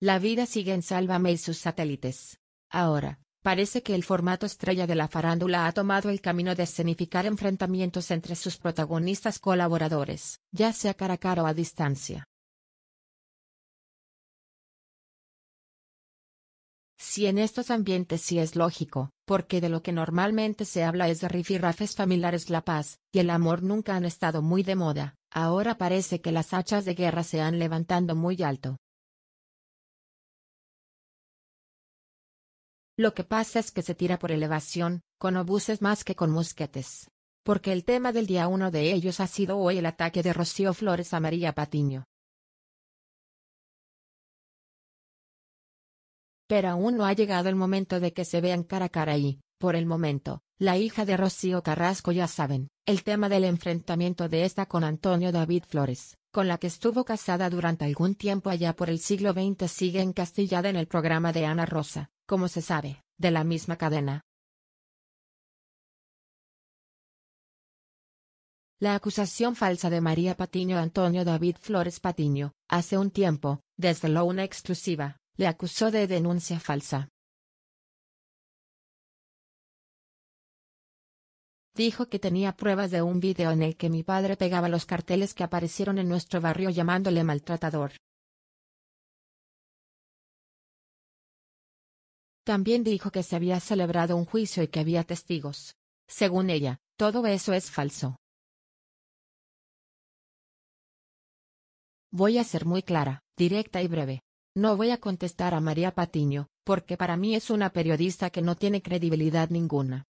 La vida sigue en Sálvame y sus satélites. Ahora, parece que el formato estrella de la farándula ha tomado el camino de escenificar enfrentamientos entre sus protagonistas colaboradores, ya sea cara a cara o a distancia. Si en estos ambientes sí es lógico, porque de lo que normalmente se habla es de rifirrafes familiares la paz, y el amor nunca han estado muy de moda, ahora parece que las hachas de guerra se han levantando muy alto. Lo que pasa es que se tira por elevación, con obuses más que con mosquetes. Porque el tema del día uno de ellos ha sido hoy el ataque de Rocío Flores a María Patiño. Pero aún no ha llegado el momento de que se vean cara a cara y, por el momento, la hija de Rocío Carrasco ya saben, el tema del enfrentamiento de esta con Antonio David Flores, con la que estuvo casada durante algún tiempo allá por el siglo XX sigue encastillada en el programa de Ana Rosa como se sabe, de la misma cadena. La acusación falsa de María Patiño Antonio David Flores Patiño, hace un tiempo, desde lo una exclusiva, le acusó de denuncia falsa. Dijo que tenía pruebas de un video en el que mi padre pegaba los carteles que aparecieron en nuestro barrio llamándole maltratador. También dijo que se había celebrado un juicio y que había testigos. Según ella, todo eso es falso. Voy a ser muy clara, directa y breve. No voy a contestar a María Patiño, porque para mí es una periodista que no tiene credibilidad ninguna.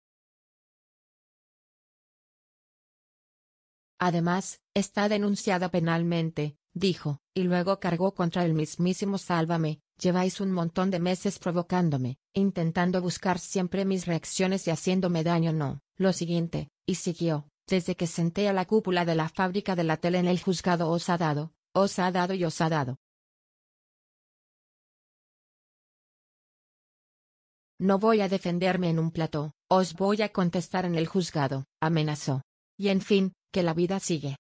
Además, está denunciada penalmente, dijo, y luego cargó contra el mismísimo Sálvame, lleváis un montón de meses provocándome, intentando buscar siempre mis reacciones y haciéndome daño no, lo siguiente, y siguió, desde que senté a la cúpula de la fábrica de la tele en el juzgado os ha dado, os ha dado y os ha dado. No voy a defenderme en un plató, os voy a contestar en el juzgado, amenazó. Y en fin, que la vida sigue.